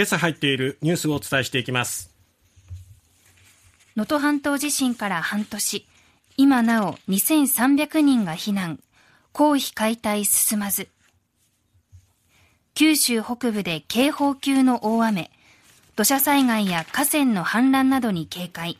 今朝入っているニュースをお伝えしていきます能登半島地震から半年今なお2300人が避難公費解体進まず九州北部で警報級の大雨土砂災害や河川の氾濫などに警戒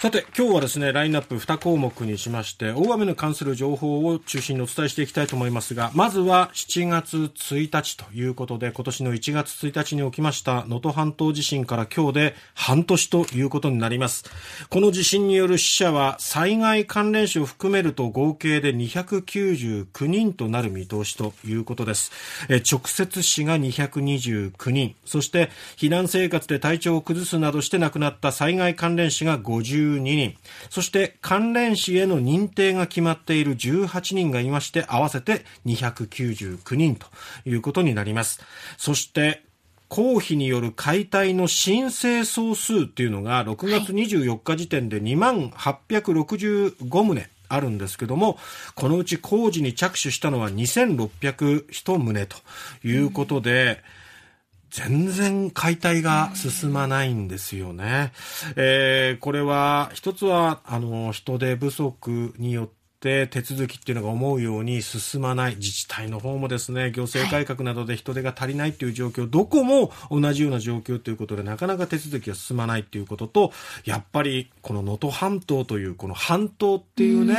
さて、今日はですね、ラインナップ2項目にしまして、大雨に関する情報を中心にお伝えしていきたいと思いますが、まずは7月1日ということで、今年の1月1日に起きました能登半島地震から今日で半年ということになります。この地震による死者は災害関連死を含めると合計で299人となる見通しということです。え直接死が229人、そして避難生活で体調を崩すなどして亡くなった災害関連死が50 1 2人、そして関連死への認定が決まっている18人がいまして、合わせて299人ということになります。そして公費による解体の申請総数っていうのが6月24日時点で2万865棟あるんですけども、このうち工事に着手したのは2601棟ということで、うん全然解体が進まないんですよね。えー、これは、一つは、あの、人手不足によってって手続きっていうのが思うように進まない自治体の方もですね行政改革などで人手が足りないっていう状況、はい、どこも同じような状況ということでなかなか手続きが進まないっていうこととやっぱりこの能登半島というこの半島っていうね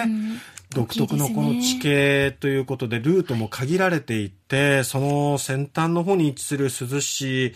独特のこの地形ということで、ルートも限られていて、その先端の方に位置する珠洲市、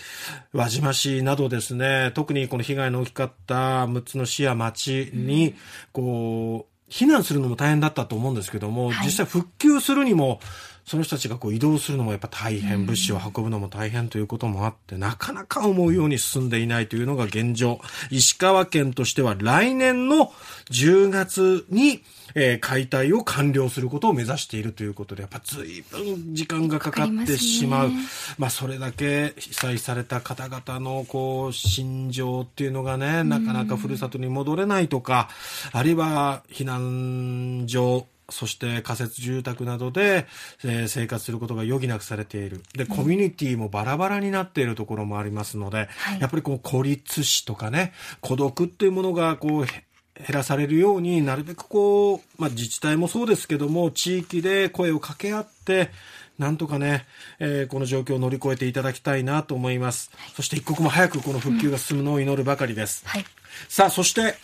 輪島市などですね、特にこの被害の大きかった6つの市や町に、こう、避難するのも大変だったと思うんですけども、はい、実際復旧するにも、その人たちがこう移動するのもやっぱ大変、物資を運ぶのも大変ということもあって、なかなか思うように進んでいないというのが現状。石川県としては来年の10月に、えー、解体を完了することを目指しているということで、やっぱ随分時間がかかってしまう。まね、まあ、それだけ被災された方々の、こう、心情っていうのがね、なかなかふるさとに戻れないとか、あるいは避難所、そして仮設住宅などで、えー、生活することが余儀なくされている。で、コミュニティもバラバラになっているところもありますので、やっぱりこう孤立死とかね、孤独っていうものがこう、減らされるようになるべくこう、まあ、自治体もそうですけども地域で声を掛け合ってなんとかね、えー、この状況を乗り越えていただきたいなと思います、はい、そして一刻も早くこの復旧が進むのを祈るばかりです、はい、さあそして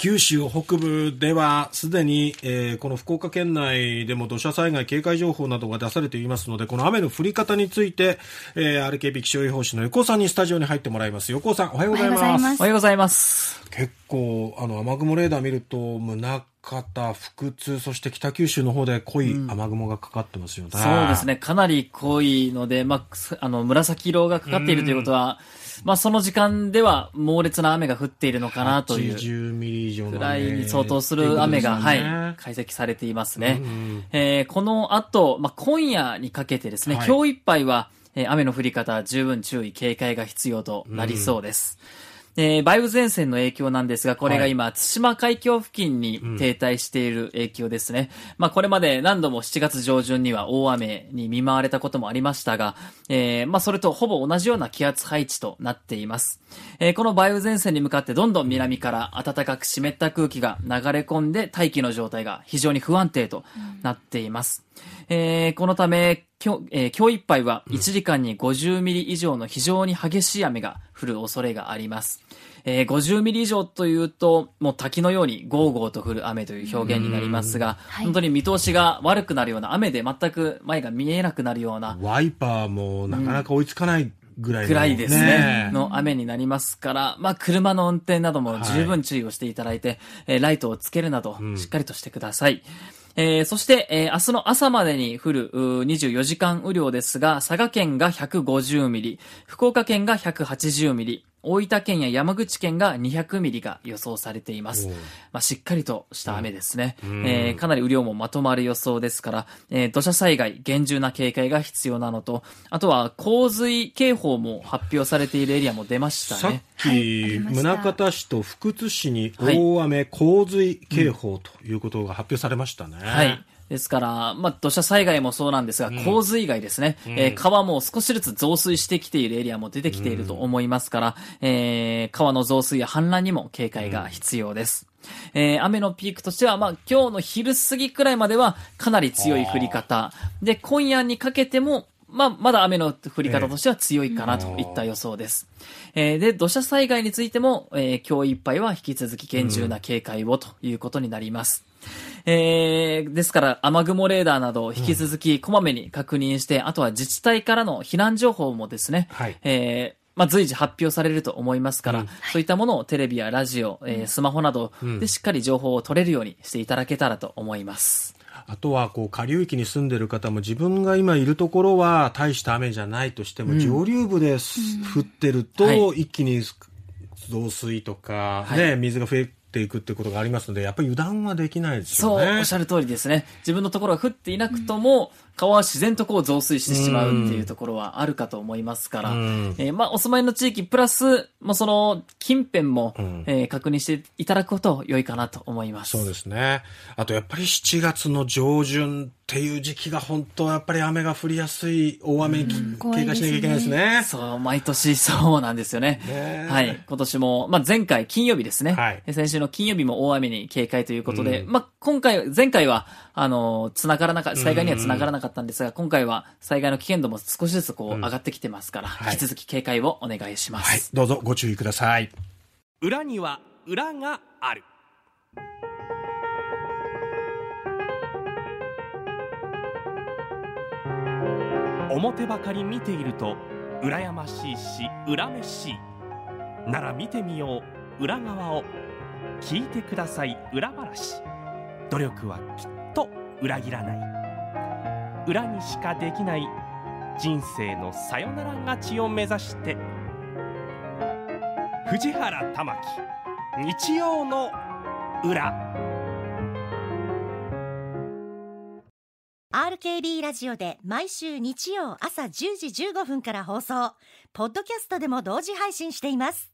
九州北部ではすでに、えー、この福岡県内でも土砂災害警戒情報などが出されていますので、この雨の降り方について、えー、RKB 気象予報士の横尾さんにスタジオに入ってもらいます。横尾さん、おはようございます。おはようございます。結構、あの、雨雲レーダー見ると、宗像、福津、そして北九州の方で濃い雨雲がかかってますよね。うん、そうですね。かなり濃いので、まあ、あの、紫色がかかっているということは、うん、まあ、その時間では猛烈な雨が降っているのかなという。ぐミリ以上らいに相当する雨が、ね、はい、解析されていますね。うん、えー、この後、まあ、今夜にかけてですね、はい、今日いっぱいは、え雨の降り方、十分注意、警戒が必要となりそうです。うんえー、梅雨前線の影響なんですが、これが今、対馬海峡付近に停滞している影響ですね。うん、まあ、これまで何度も7月上旬には大雨に見舞われたこともありましたが、えー、まあ、それとほぼ同じような気圧配置となっています。えー、この梅雨前線に向かってどんどん南から暖かく湿った空気が流れ込んで、大気の状態が非常に不安定となっています。うん、えー、このため、今日、えー、今日いっぱいは1時間に50ミリ以上の非常に激しい雨が降る恐れがあります。えー、50ミリ以上というと、もう滝のようにゴーゴーと降る雨という表現になりますが、本当に見通しが悪くなるような雨で全く前が見えなくなるような。ワイパーもなかなか追いつかないぐらい、ぐらいですね。の雨になりますから、まあ、車の運転なども十分注意をしていただいて、はい、えライトをつけるなど、しっかりとしてください。うんえー、そして、えー、明日の朝までに降る24時間雨量ですが、佐賀県が150ミリ、福岡県が180ミリ、大分県や山口県が200ミリが予想されています。まあ、しっかりとした雨ですね、うん、えー、かなり雨量もまとまる予想ですから、えー、土砂災害、厳重な警戒が必要なのと、あとは洪水警報も発表されているエリアも出ましたね。さっき、宗像市と福津市に大雨、洪水警報ということが発表されましたね。はい、はいですから、まあ、土砂災害もそうなんですが、洪水害ですね、うん、えー、川も少しずつ増水してきているエリアも出てきていると思いますから、うん、えー、川の増水や氾濫にも警戒が必要です。うん、えー、雨のピークとしては、まあ、今日の昼過ぎくらいまではかなり強い降り方。で、今夜にかけても、まあ、まだ雨の降り方としては強いかなといった予想です。えー、で、土砂災害についても、えー、今日いっぱいは引き続き厳重な警戒をということになります。えー、ですから、雨雲レーダーなど、引き続きこまめに確認して、うん、あとは自治体からの避難情報もですね、はい、えー、まあ、随時発表されると思いますから、うん、そういったものをテレビやラジオ、えー、スマホなどでしっかり情報を取れるようにしていただけたらと思います。あとはこう下流域に住んでる方も自分が今いるところは大した雨じゃないとしても、上流部で、降ってると一気に増水とか、ね、水が増えていくってことがありますので、やっぱり油断はできないですよね。そう、おっしゃる通りですね。自分のところが降っていなくとも、川は自然とこう増水してしまうっていうところはあるかと思いますから、うん、えー、まあ、お住まいの地域プラス、まあ、その近辺も、うん、えー、確認していただくこと良いかなと思います。そうですね。あとやっぱり7月の上旬っていう時期が本当やっぱり雨が降りやすい大雨に、警戒しなきゃいけないですね。そう、毎年そうなんですよね。ねはい。今年も、まあ、前回金曜日ですね。はい。先週の金曜日も大雨に警戒ということで、うん、まあ、今回、前回は、あの、つながらなか、災害にはつながらなかったったんですが、今回は災害の危険度も少しずつこう上がってきてますから、うんはい、引き続き警戒をお願いします、はい。どうぞご注意ください。裏には裏がある。表ばかり見ていると羨ましいし恨めしいなら見てみよう裏側を聞いてください裏話努力はきっと裏切らない裏にしかできない人生のさよなら勝ちを目指して藤原玉木日曜の裏 RKB ラジオで毎週日曜朝10時15分から放送ポッドキャストでも同時配信しています